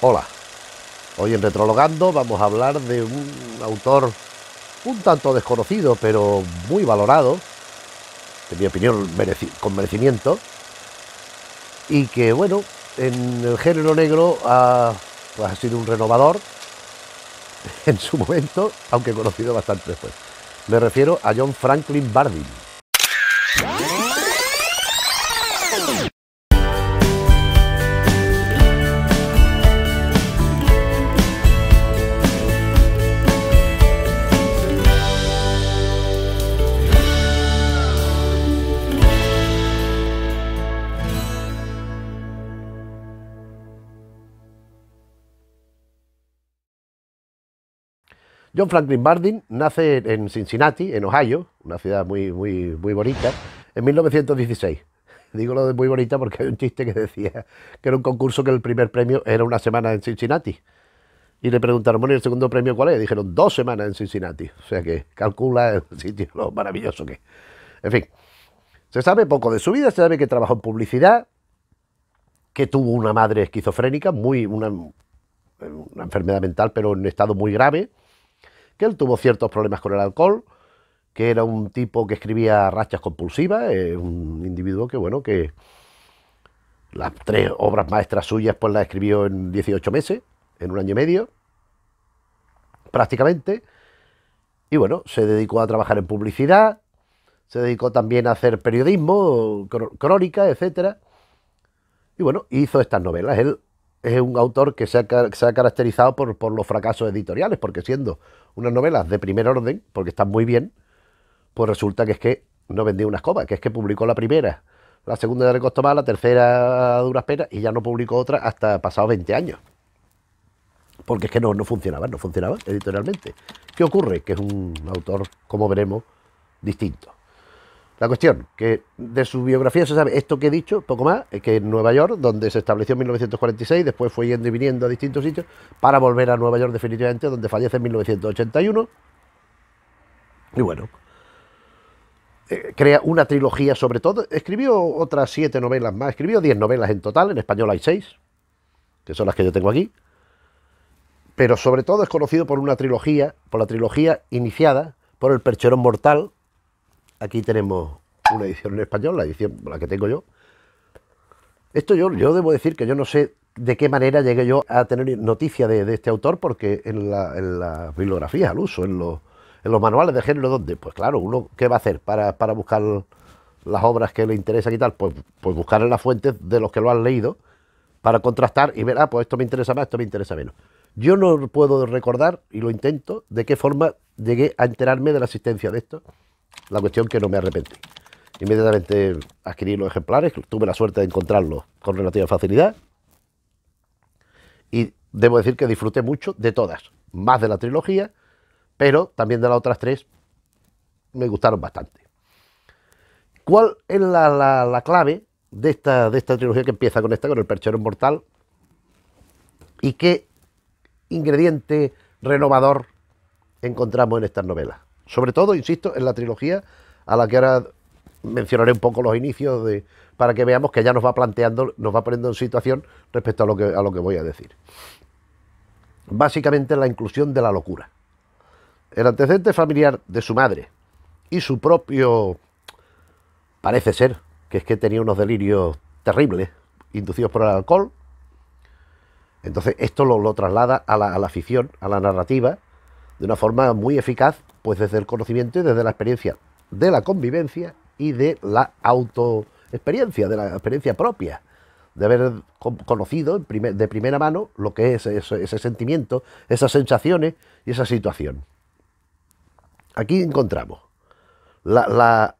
Hola, hoy en Retrologando vamos a hablar de un autor un tanto desconocido, pero muy valorado, en mi opinión con merecimiento, y que bueno, en el género negro ha, pues ha sido un renovador en su momento, aunque conocido bastante después. Me refiero a John Franklin Bardin. John Franklin Bardin nace en Cincinnati, en Ohio, una ciudad muy, muy, muy bonita, en 1916. Digo lo de muy bonita porque hay un chiste que decía que era un concurso que el primer premio era una semana en Cincinnati. Y le preguntaron, bueno, ¿y el segundo premio cuál es? Y dijeron, dos semanas en Cincinnati. O sea que calcula el sitio lo maravilloso que En fin, se sabe poco de su vida, se sabe que trabajó en publicidad, que tuvo una madre esquizofrénica, muy, una, una enfermedad mental, pero en estado muy grave que él tuvo ciertos problemas con el alcohol, que era un tipo que escribía rachas compulsivas, eh, un individuo que, bueno, que las tres obras maestras suyas pues las escribió en 18 meses, en un año y medio, prácticamente. Y bueno, se dedicó a trabajar en publicidad, se dedicó también a hacer periodismo, crónica, etcétera. Y bueno, hizo estas novelas. Él es un autor que se ha, caracterizado por, los fracasos editoriales, porque siendo unas novelas de primer orden, porque están muy bien, pues resulta que es que no vendió unas copas, que es que publicó la primera, la segunda de más, la tercera duras penas, y ya no publicó otra hasta pasados 20 años. Porque es que no, no funcionaba, no funcionaba editorialmente. ¿Qué ocurre? Que es un autor, como veremos, distinto. La cuestión, que de su biografía se sabe esto que he dicho, poco más, es que en Nueva York, donde se estableció en 1946, después fue yendo y viniendo a distintos sitios, para volver a Nueva York definitivamente, donde fallece en 1981. Y bueno, eh, crea una trilogía sobre todo. Escribió otras siete novelas más, escribió diez novelas en total, en español hay seis, que son las que yo tengo aquí. Pero sobre todo es conocido por una trilogía, por la trilogía iniciada por el Percherón Mortal, Aquí tenemos una edición en español, la edición, la que tengo yo. Esto yo, yo debo decir que yo no sé de qué manera llegué yo a tener noticia de, este autor, porque en, la, en las bibliografías al uso, en los, en los manuales de género, ¿dónde? Pues claro, uno, ¿qué va a hacer para, buscar las obras que le interesan y tal? Pues, pues buscar en las fuentes de los que lo han leído para contrastar y ver, ah, pues esto me interesa más, esto me interesa menos. Yo no puedo recordar, y lo intento, de qué forma llegué a enterarme de la existencia de esto. La cuestión que no me arrepentí. Inmediatamente adquirí los ejemplares, tuve la suerte de encontrarlos con relativa facilidad. Y debo decir que disfruté mucho de todas, más de la trilogía, pero también de las otras tres me gustaron bastante. ¿Cuál es la, clave de esta, de esta trilogía que empieza con esta, con el perchero inmortal? ¿Y qué ingrediente renovador encontramos en estas novelas? Sobre todo, insisto, en la trilogía a la que ahora mencionaré un poco los inicios de, para que veamos que ya nos va planteando, nos va poniendo en situación respecto a lo que, a lo que voy a decir. Básicamente la inclusión de la locura. El antecedente familiar de su madre y su propio, parece ser, que es que tenía unos delirios terribles, inducidos por el alcohol. Entonces esto lo, traslada a la, a la ficción, a la narrativa, de una forma muy eficaz pues desde el conocimiento y desde la experiencia de la convivencia y de la autoexperiencia, de la experiencia propia, de haber conocido de primera mano lo que es ese, sentimiento, esas sensaciones y esa situación. Aquí encontramos la,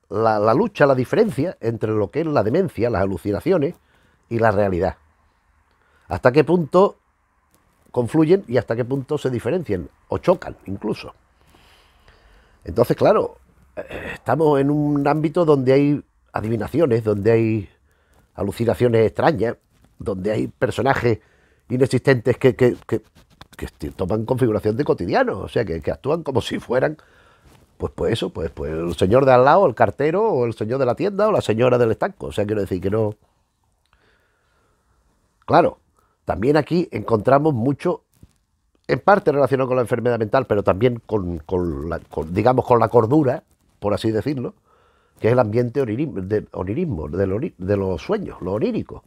lucha, la diferencia entre lo que es la demencia, las alucinaciones y la realidad. Hasta qué punto confluyen y hasta qué punto se diferencian o chocan incluso. Entonces, claro, eh, estamos en un ámbito donde hay adivinaciones, donde hay alucinaciones extrañas, donde hay personajes inexistentes que, toman configuración de cotidiano, o sea, que, actúan como si fueran, pues, pues eso, pues, pues el señor de al lado, el cartero, o el señor de la tienda, o la señora del estanco, o sea, quiero decir que no... Claro, también aquí encontramos mucho en parte relacionado con la enfermedad mental, pero también con, la, digamos, con la cordura, por así decirlo, que es el ambiente de, onirismo de, los sueños, lo onírico.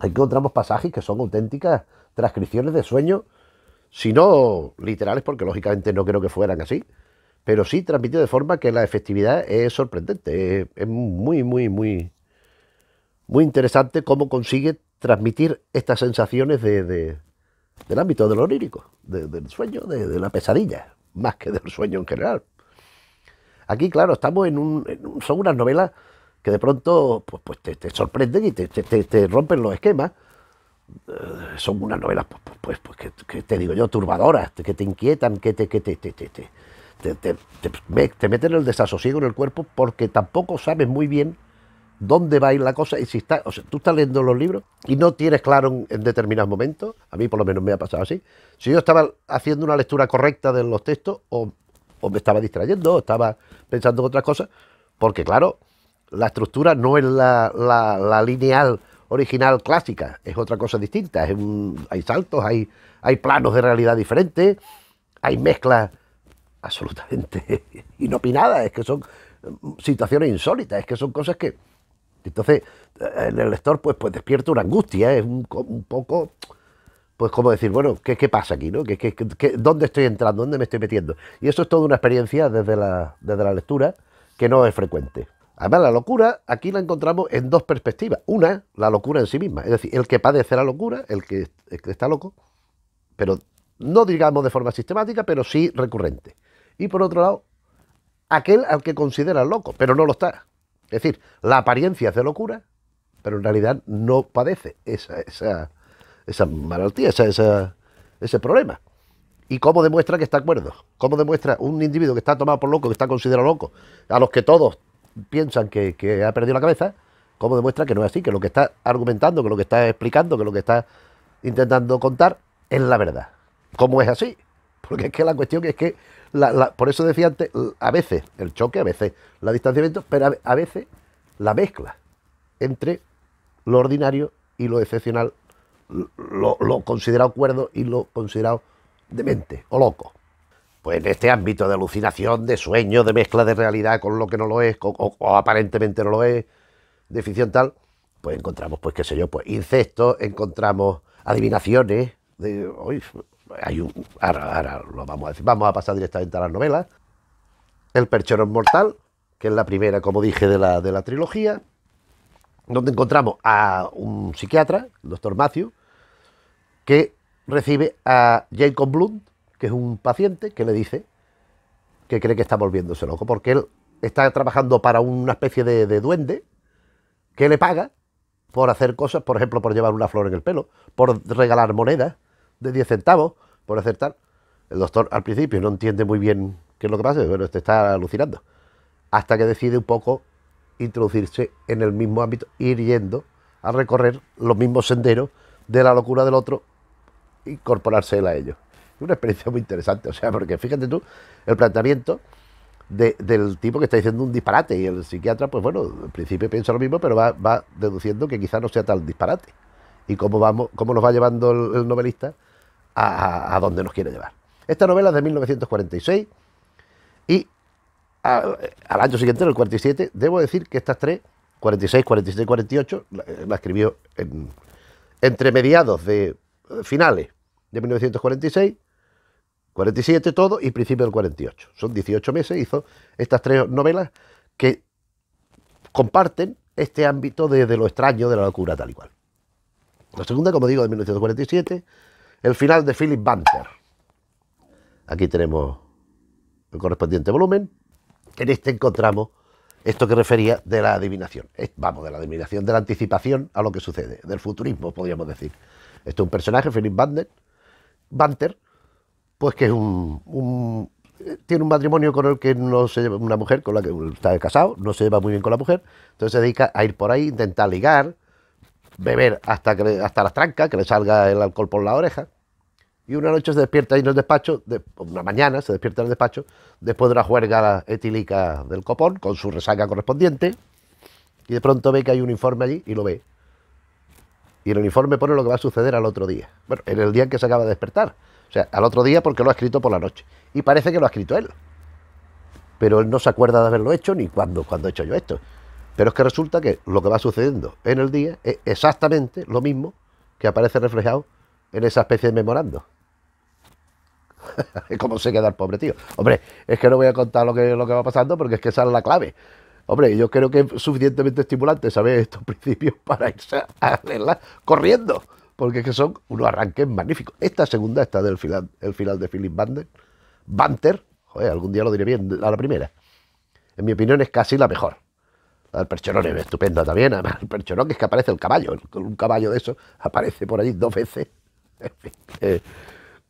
Aquí encontramos pasajes que son auténticas transcripciones de sueños, si no literales, porque lógicamente no creo que fueran así, pero sí transmitidos de forma que la efectividad es sorprendente. Es, muy, muy, muy, muy interesante cómo consigue transmitir estas sensaciones de del ámbito de lo lírico, del sueño, de, la pesadilla, más que del sueño en general. Aquí, claro, estamos en un, son unas novelas que de pronto pues, pues te, sorprenden y te, rompen los esquemas. Eh, son unas novelas, pues, pues, pues, pues que, te digo yo, turbadoras, que te inquietan, que te, que te, te, meten el desasosiego en el cuerpo porque tampoco sabes muy bien dónde va a ir la cosa y si está, o sea, tú estás leyendo los libros y no tienes claro en, determinados momentos, a mí por lo menos me ha pasado así, si yo estaba haciendo una lectura correcta de los textos o, me estaba distrayendo o estaba pensando en otras cosas, porque claro, la estructura no es la, lineal original clásica, es otra cosa distinta, hay saltos, hay, hay planos de realidad diferentes, hay mezclas absolutamente inopinadas, es que son mm, situaciones insólitas, es que son cosas que entonces, eh, en el lector, pues, pues despierta una angustia, es un, poco, pues como decir, bueno, ¿qué, qué pasa aquí? ¿no? ¿Qué, qué, dónde estoy entrando? ¿Dónde me estoy metiendo? Y eso es toda una experiencia desde la, desde la lectura que no es frecuente. Además, la locura aquí la encontramos en dos perspectivas. Una, la locura en sí misma, es decir, el que padece la locura, el que está loco, pero no digamos de forma sistemática, pero sí recurrente. Y por otro lado, aquel al que considera loco, pero no lo está. Es decir, la apariencia hace locura, pero en realidad no padece esa, esa, esa malaltía, ese problema. ¿Y cómo demuestra que está acuerdo? ¿Cómo demuestra un individuo que está tomado por loco, que está considerado loco, a los que todos piensan que, que ha perdido la cabeza? ¿Cómo demuestra que no es así? Que lo que está argumentando, que lo que está explicando, que lo que está intentando contar es la verdad. ¿Cómo es así? Porque es que la cuestión es que por eso decía antes, a veces el choque, a veces la distanciamiento, pero a, veces la mezcla entre lo ordinario y lo excepcional, lo, considerado cuerdo y lo considerado demente o loco. Pues en este ámbito de alucinación, de sueño, de mezcla de realidad con lo que no lo es, o, aparentemente no lo es, de ficción tal, pues encontramos, pues qué sé yo, pues incestos, encontramos adivinaciones, de, hay un, ahora, lo vamos a decir. Vamos a pasar directamente a las novelas. El Percherón Mortal, que es la primera, como dije, de la, trilogía, donde encontramos a un psiquiatra, el doctor Matthew, que recibe a Jacob Blunt, que es un paciente, que le dice que cree que está volviéndose loco, porque él está trabajando para una especie de, de, duende que le paga por hacer cosas, por ejemplo, por llevar una flor en el pelo, por regalar monedas de 10 centavos, por acertar. El doctor al principio no entiende muy bien qué es lo que pasa, pero te este está alucinando. Hasta que decide un poco introducirse en el mismo ámbito, ir yendo a recorrer los mismos senderos de la locura del otro, incorporarse a ellos. una experiencia muy interesante, o sea, porque fíjate tú, el planteamiento del tipo que está diciendo un disparate y el psiquiatra, pues bueno, al principio piensa lo mismo, pero va, deduciendo que quizá no sea tal disparate. Y cómo, vamos, cómo nos va llevando el novelista a, a, donde nos quiere llevar. Esta novela es de 1946 y al año siguiente, en el 47, debo decir que estas tres, 46, 47 48, la, escribió entre mediados de eh, finales de 1946, 47 todo y principio del 48. Son 18 meses, hizo estas tres novelas que comparten este ámbito de, de lo extraño, de la locura, tal y cual. La segunda, como digo, de 1947 el final de Philip Banter. Aquí tenemos el correspondiente volumen. En este encontramos esto que refería de la adivinación. Vamos, de la adivinación, de la anticipación a lo que sucede, del futurismo, podríamos decir. Este es un personaje, Philip Banter, Banter pues que tiene un matrimonio con el que no se lleva, una mujer con la que está casado, no se lleva muy bien con la mujer, entonces se dedica a ir por ahí, intentar ligar, beber hasta, que hasta las trancas, que le salga el alcohol por la oreja. Y una noche se despierta ahí en el despacho, una mañana se despierta en el despacho, después de una juerga etílica del copón, con su resaca correspondiente, y de pronto ve que hay un informe allí y lo ve. Y el informe pone lo que va a suceder al otro día. Bueno, en el día en que se acaba de despertar. O sea, al otro día porque lo ha escrito por la noche. Y parece que lo ha escrito él. Pero él no se acuerda de haberlo hecho ni cuándo cuando he hecho yo esto. Pero es que resulta que lo que va sucediendo en el día es exactamente lo mismo que aparece reflejado en esa especie de memorando. ¿Cómo se queda el pobre tío? Hombre, es que no voy a contar lo que, lo que va pasando porque es que esa es la clave. Hombre, yo creo que es suficientemente estimulante saber estos principios para irse a hacerla corriendo, porque es que son unos arranques magníficos. Esta segunda, esta del final, el final de Philip Bander, Banter, joder, algún día lo diré bien, a la primera. En mi opinión es casi la mejor. Al Percherón es estupendo también. Además, el que es que aparece el caballo. Con un caballo de eso aparece por allí dos veces. Eh,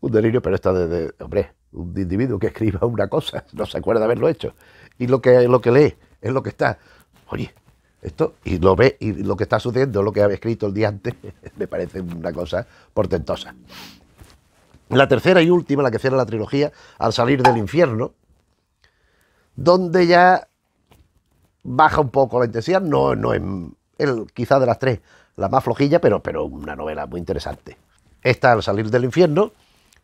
un delirio, pero esto de, Hombre, un individuo que escriba una cosa, no se acuerda de haberlo hecho. Y lo que, lo que lee es lo que está. Oye, esto, y lo ve, y lo que está sucediendo, lo que había escrito el día antes, me parece una cosa portentosa. La tercera y última, la que cierra la trilogía, al salir del infierno, donde ya baja un poco la intensidad, no, no es el, quizá de las tres la más flojilla, pero, pero una novela muy interesante. Esta, al salir del infierno,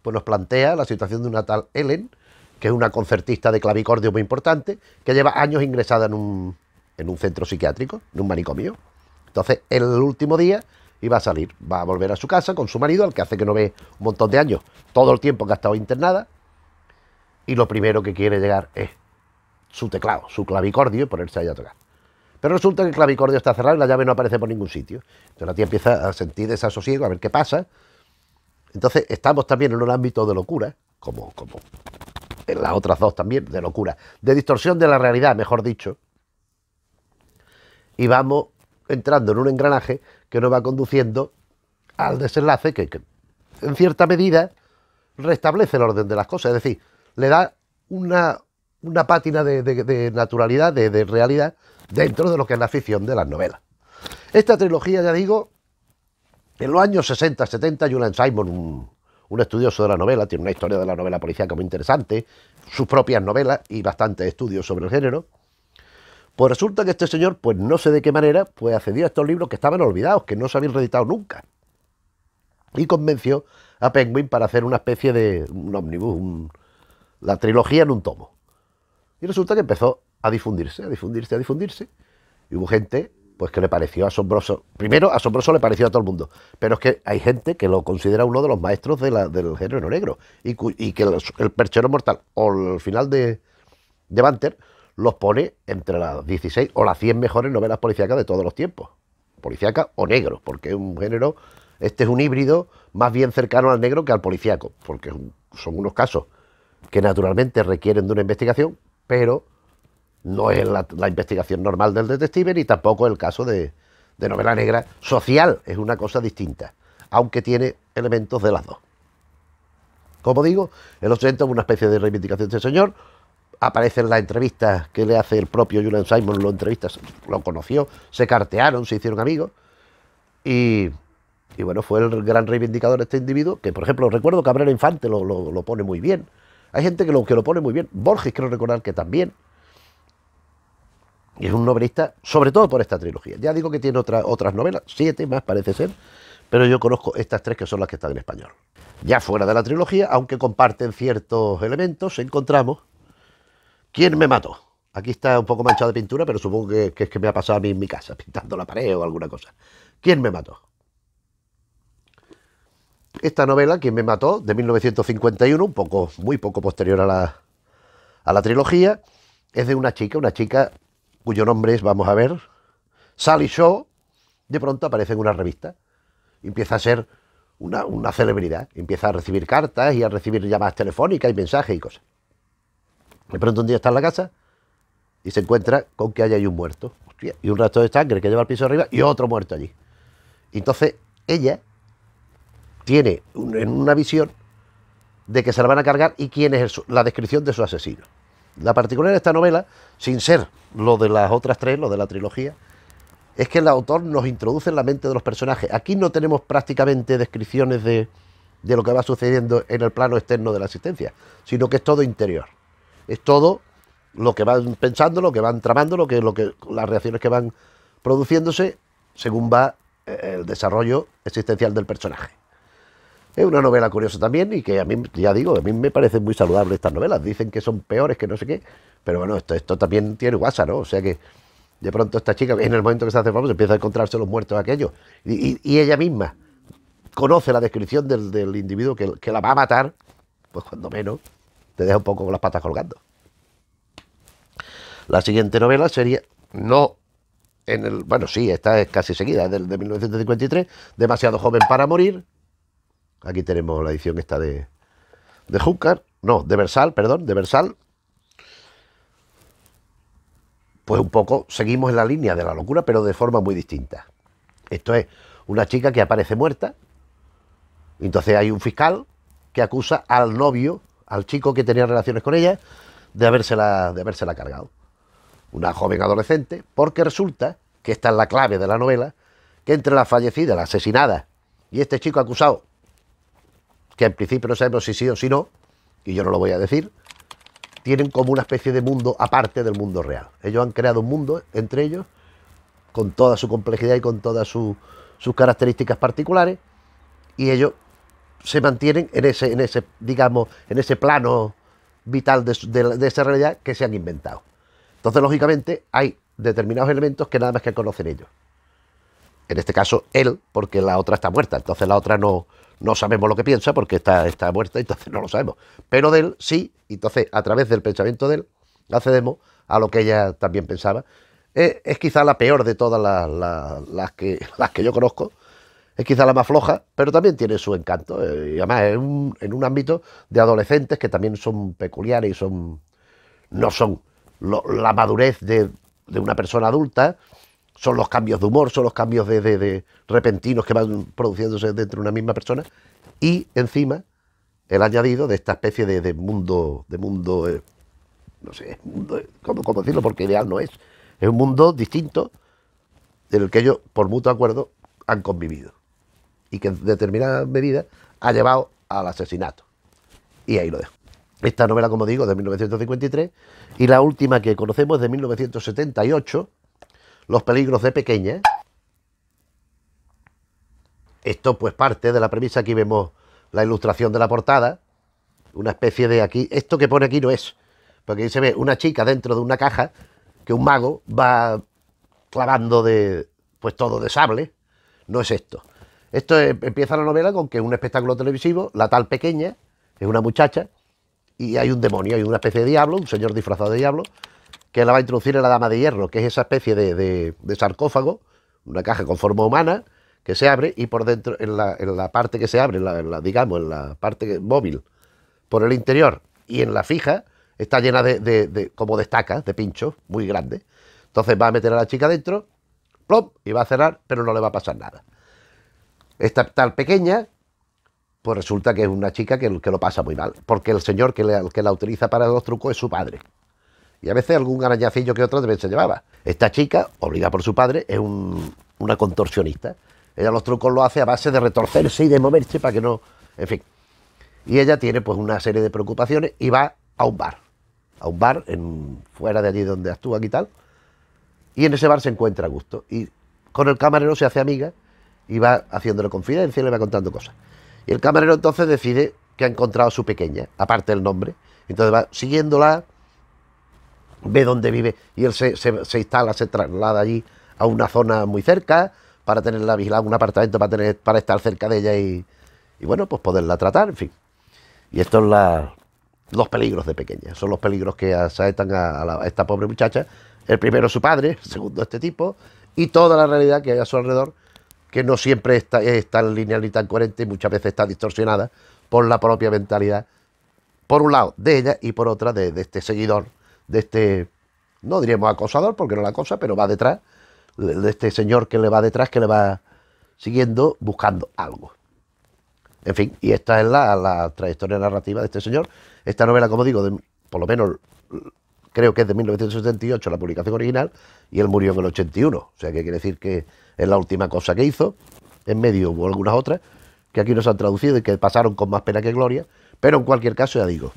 pues nos plantea la situación de una tal Ellen, que es una concertista de clavicordio muy importante, que lleva años ingresada en un, en un centro psiquiátrico, en un manicomio. Entonces, el último día iba a salir, va a volver a su casa con su marido, al que hace que no ve un montón de años, todo el tiempo que ha estado internada, y lo primero que quiere llegar es su teclado, su clavicordio y ponerse allá a tocar. Pero resulta que el clavicordio está cerrado y la llave no aparece por ningún sitio. Entonces la tía empieza a sentir desasosiego, a ver qué pasa. Entonces estamos también en un ámbito de locura, como, como en las otras dos también, de locura, de distorsión de la realidad, mejor dicho. Y vamos entrando en un engranaje que nos va conduciendo al desenlace que en cierta medida restablece el orden de las cosas, es decir, le da una una pátina de, naturalidad, de, realidad, dentro de lo que es la ficción de las novelas. Esta trilogía, ya digo, en los años 60, 70, Julian Simon, un, estudioso de la novela, tiene una historia de la novela policial muy interesante, sus propias novelas y bastantes estudios sobre el género. Pues resulta que este señor, pues no sé de qué manera, pues accedió a estos libros que estaban olvidados, que no se habían reeditado nunca. Y convenció a Penguin para hacer una especie de un ómnibus, la trilogía en un tomo. Y resulta que empezó a difundirse, a difundirse, a difundirse. Y hubo gente pues que le pareció asombroso. Primero, asombroso le pareció a todo el mundo, pero es que hay gente que lo considera uno de los maestros del género negro y, que el perchero mortal o el final de, Banter los pone entre las 16 o las 100 mejores novelas policíacas de todos los tiempos. Policíaca o negro, porque es un género, este es un híbrido más bien cercano al negro que al policíaco, porque son unos casos que naturalmente requieren de una investigación, pero no es la, investigación normal del detective ni tampoco el caso de, novela negra social, es una cosa distinta, aunque tiene elementos de las dos. Como digo, el 80 es una especie de reivindicación de este señor, en las entrevistas que le hace el propio Julian Simon, lo entrevistas, lo conoció, se cartearon, se hicieron amigos, y, y bueno, fue el gran reivindicador de este individuo, que por ejemplo, recuerdo que Cabrera Infante lo pone muy bien, hay gente que lo, lo pone muy bien. Borges, quiero recordar que también. Y es un novelista, sobre todo por esta trilogía. Ya digo que tiene otras novelas, siete más parece ser, pero yo conozco estas tres que son las que están en español. Ya fuera de la trilogía, aunque comparten ciertos elementos, encontramos ¿Quién me mató? Aquí está un poco manchado de pintura, pero supongo que es que me ha pasado a mí en mi casa, pintando la pared o alguna cosa. ¿Quién me mató? esta novela, Quien me mató, de 1951, un poco, muy poco posterior a la, trilogía, es de una chica, una chica cuyo nombre es, vamos a ver, Sally Shaw, de pronto aparece en una revista, empieza a ser una, celebridad, empieza a recibir cartas y a recibir llamadas telefónicas y mensajes y cosas. De pronto un día está en la casa y se encuentra con que hay ahí un muerto, y un rastro de sangre que lleva al piso de arriba y otro muerto allí. Entonces ella tiene en una visión de que se la van a cargar y quién es la descripción de su asesino. La particularidad de esta novela, sin ser lo de las otras tres, lo de la trilogía, es que el autor nos introduce en la mente de los personajes. Aquí no tenemos prácticamente descripciones de, lo que va sucediendo en el plano externo de la existencia, sino que es todo interior. Es todo lo que van pensando, lo que van tramando, lo que, lo que, las reacciones que van produciéndose según va eh, el desarrollo existencial del personaje. Es una novela curiosa también y que a mí, ya digo, a mí me parecen muy saludables estas novelas. Dicen que son peores que no sé qué, pero bueno, esto, también tiene guasa, ¿no? O sea que de pronto esta chica, en el momento que se hace famosa, empieza a encontrarse los muertos aquellos y, ella misma conoce la descripción del, individuo que, que, la va a matar, pues cuando menos te deja un poco con las patas colgando. La siguiente novela sería, no en el, bueno, sí, esta es casi seguida, es del, de 1953, Demasiado joven para morir, Aquí tenemos la edición esta de, de Junker... no, de Versal, perdón, de Versal. Pues un poco seguimos en la línea de la locura, pero de forma muy distinta. Esto es una chica que aparece muerta, entonces hay un fiscal que acusa al novio, al chico que tenía relaciones con ella, de habérsela, de habérsela cargado. Una joven adolescente, porque resulta, que esta es la clave de la novela, que entre la fallecida, la asesinada, y este chico acusado que en principio no sabemos si sí o si no, y yo no lo voy a decir, tienen como una especie de mundo aparte del mundo real. Ellos han creado un mundo entre ellos, con toda su complejidad y con todas sus características particulares, y ellos se mantienen en ese, en ese digamos, en ese plano vital de esa realidad que se han inventado. Entonces, lógicamente, hay determinados elementos que nada más que conocen ellos en este caso él, porque la otra está muerta, entonces la otra no, no sabemos lo que piensa porque está, está muerta, entonces no lo sabemos, pero de él sí, entonces a través del pensamiento de él accedemos a lo que ella también pensaba. Eh, es quizá la peor de todas las, las, que, las que yo conozco, es quizá la más floja, pero también tiene su encanto, eh, y además en un, ámbito de adolescentes que también son peculiares y son, no son la madurez de, de una persona adulta, son los cambios de humor, son los cambios de, repentinos que van produciéndose dentro de una misma persona, y encima el añadido de esta especie de, mundo, de mundo, eh, no sé, eh, ¿cómo, ¿cómo, decirlo? Porque ideal no es. Es un mundo distinto en el que ellos, por mutuo acuerdo, han convivido. Y que en determinada medida ha llevado al asesinato. Y ahí lo dejo. Esta novela, como digo, de 1953. Y la última que conocemos es de 1978 los peligros de pequeña. Esto pues parte de la premisa, aquí vemos la ilustración de la portada, una especie de aquí, esto que pone aquí no es, porque ahí se ve una chica dentro de una caja que un mago va clavando de, pues todo de sable, no es esto. Esto empieza la novela con que un espectáculo televisivo, la tal pequeña, es una muchacha, y hay un demonio, hay una especie de diablo, un señor disfrazado de diablo, que la va a introducir en la Dama de Hierro, que es esa especie de, sarcófago, una caja con forma humana, que se abre y por dentro, en la, parte que se abre, la, digamos, en la parte móvil, por el interior y en la fija, está llena de, como de estacas, de pinchos, muy grandes. Entonces va a meter a la chica dentro, plop, y va a cerrar, pero no le va a pasar nada. Esta tal pequeña, pues resulta que es una chica que, que lo pasa muy mal, porque el señor que la utiliza para los trucos es su padre y a veces algún arañacillo que otro también se llevaba. Esta chica, obligada por su padre, es una contorsionista. Ella los trucos lo hace a base de retorcerse y de moverse para que no... En fin. Y ella tiene pues una serie de preocupaciones y va a un bar. A un bar en, fuera de allí donde actúa y tal. Y en ese bar se encuentra a gusto. Y con el camarero se hace amiga y va haciéndole confidencia y le va contando cosas. Y el camarero entonces decide que ha encontrado a su pequeña, aparte del nombre. Entonces va siguiéndola, ve dónde vive y él se, se, instala, se traslada allí a una zona muy cerca para tenerla vigilada, un apartamento para, tener, para estar cerca de ella y, bueno, pues poderla tratar, en fin. Y estos son los peligros de pequeña, son los peligros que asaltan a, esta pobre muchacha. El primero su padre, el segundo este tipo y toda la realidad que hay a su alrededor que no siempre está, es tan lineal ni tan coherente y muchas veces está distorsionada por la propia mentalidad, por un lado de ella y por otra de este seguidor de este, no diríamos acosador, porque no la cosa, pero va detrás, de este señor que le va detrás, que le va siguiendo buscando algo. En fin, y esta es la, la trayectoria narrativa de este señor. Esta novela, como digo, de, por lo menos creo que es de 1978 la publicación original, y él murió en el 81. O sea que quiere decir que es la última cosa que hizo. En medio hubo algunas otras que aquí no se han traducido y que pasaron con más pena que gloria. Pero en cualquier caso, ya digo,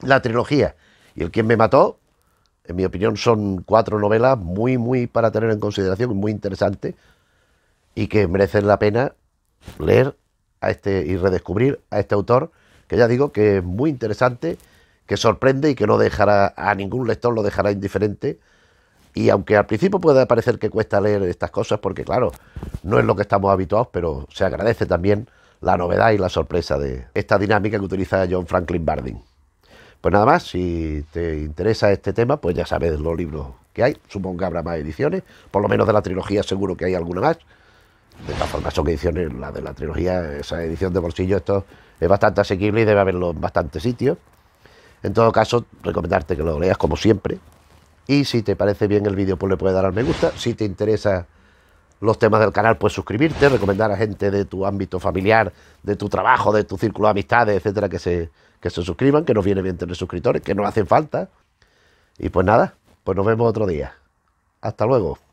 la trilogía y El quién me mató, en mi opinión, son cuatro novelas muy, muy para tener en consideración, muy interesantes y que merecen la pena leer a este y redescubrir a este autor, que ya digo que es muy interesante, que sorprende y que no dejará a ningún lector lo dejará indiferente. Y aunque al principio pueda parecer que cuesta leer estas cosas, porque claro, no es lo que estamos habituados, pero se agradece también la novedad y la sorpresa de esta dinámica que utiliza John Franklin Bardin. Pues nada más, si te interesa este tema, pues ya sabes los libros que hay. Supongo que habrá más ediciones, por lo menos de la trilogía seguro que hay alguna más. De todas formas son ediciones, la de la trilogía, esa edición de bolsillo, esto es bastante asequible y debe haberlo en bastantes sitios. En todo caso, recomendarte que lo leas como siempre. Y si te parece bien el vídeo, pues le puedes dar al me gusta. Si te interesa los temas del canal, pues suscribirte, recomendar a gente de tu ámbito familiar, de tu trabajo, de tu círculo de amistades, etcétera, que se que se suscriban, que nos viene bien tener suscriptores, que no hacen falta. Y pues nada, pues nos vemos otro día. Hasta luego.